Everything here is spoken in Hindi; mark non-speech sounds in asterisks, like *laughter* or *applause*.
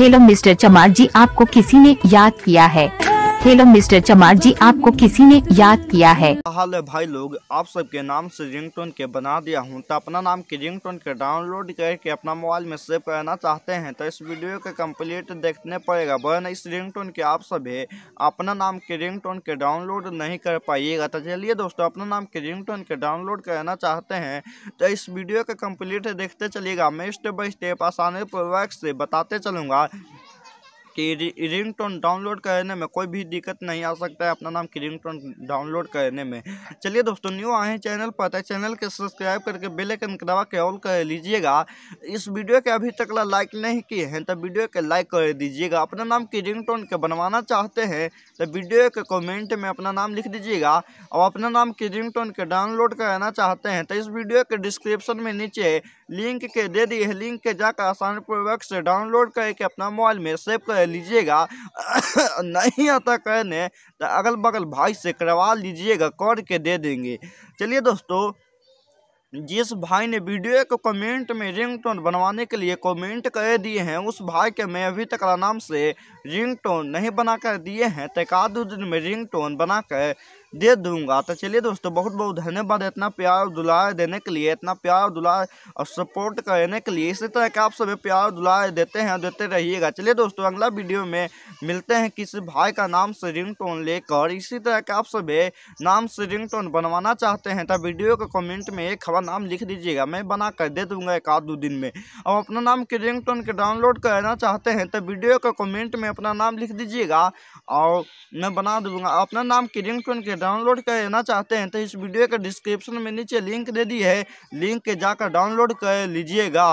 हेलो मिस्टर चमार जी आपको किसी ने याद किया है हेलो मिस्टर चमार जी आपको किसी ने याद किया है हाल है भाई लोग आप सबके नाम से रिंगटोन के बना दिया हूँ तो अपना नाम के रिंगटोन के डाउनलोड करके अपना मोबाइल में सेव करना चाहते हैं तो इस वीडियो के कंप्लीट देखने पड़ेगा वरना इस रिंगटोन के आप सभी अपना नाम के रिंगटोन के डाउनलोड नहीं कर पाइएगा तो चलिए दोस्तों अपना नाम के रिंगटोन के डाउनलोड करना चाहते हैं तो इस वीडियो का कम्प्लीट देखते चलिएगा मैं स्टेप बाई स्टेप आसानी पूर्वक से बताते चलूँगा कि रिंग टोन डाउनलोड करने में कोई भी दिक्कत नहीं आ सकता है अपना नाम की रिंग टोन डाउनलोड करने में चलिए दोस्तों न्यू आए हैं चैनल पर तो चैनल के सब्सक्राइब करके बेलकन के दबा के ऑल कर लीजिएगा इस वीडियो के अभी तक लाइक नहीं किए हैं तो वीडियो के लाइक कर दीजिएगा अपना नाम की रिंग टोन के बनवाना चाहते हैं तो वीडियो के कॉमेंट में अपना नाम लिख दीजिएगा और अपना नाम की रिंग टोन के डाउनलोड कराना चाहते हैं तो इस वीडियो के डिस्क्रिप्शन में नीचे लिंक के दे दिए लिंक के जाकर पूर्वक से डाउनलोड करके अपना मोबाइल में सेव कर लीजिएगा *coughs* नहीं आता कहने तो अगल बगल भाई से करवा लीजिएगा कर के दे देंगे चलिए दोस्तों जिस भाई ने वीडियो को कमेंट में रिंगटोन बनवाने के लिए कमेंट कर दिए हैं उस भाई के मैं अभी तक नाम से रिंगटोन नहीं बना कर दिए हैं तो एक आध दिन में रिंगटोन बनाकर दे दूंगा तो चलिए दोस्तों बहुत बहुत धन्यवाद इतना प्यार दुलार देने के लिए इतना प्यार दुलार और सपोर्ट करने के लिए इसी तरह का आप सभी प्यार दुलार देते हैं देते रहिएगा चलिए दोस्तों अगला वीडियो में मिलते हैं किसी भाई का नाम से रिंग टोन लेकर इसी तरह का आप सभी नाम से रिंग टोन बनवाना चाहते हैं तो वीडियो के कॉमेंट में एक हवा नाम लिख दीजिएगा मैं बना कर दे दूँगा एक आध दो दिन में और अपना नाम के रिंग टोन के डाउनलोड करना चाहते हैं तो वीडियो के कॉमेंट में अपना नाम लिख दीजिएगा और मैं बना दूँगा अपना नाम के रिंग टोन के डाउनलोड करना चाहते हैं तो इस वीडियो के डिस्क्रिप्शन में नीचे लिंक दे दी है लिंक के जाकर डाउनलोड कर लीजिएगा